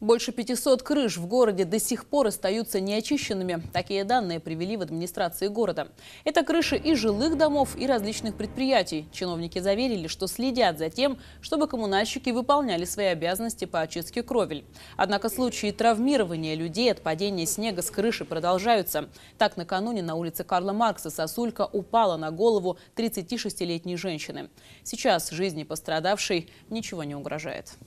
Больше 500 крыш в городе до сих пор остаются неочищенными. Такие данные привели в администрации города. Это крыши и жилых домов, и различных предприятий. Чиновники заверили, что следят за тем, чтобы коммунальщики выполняли свои обязанности по очистке кровель. Однако случаи травмирования людей от падения снега с крыши продолжаются. Так, накануне на улице Карла Маркса сосулька упала на голову 36-летней женщины. Сейчас жизни пострадавшей ничего не угрожает.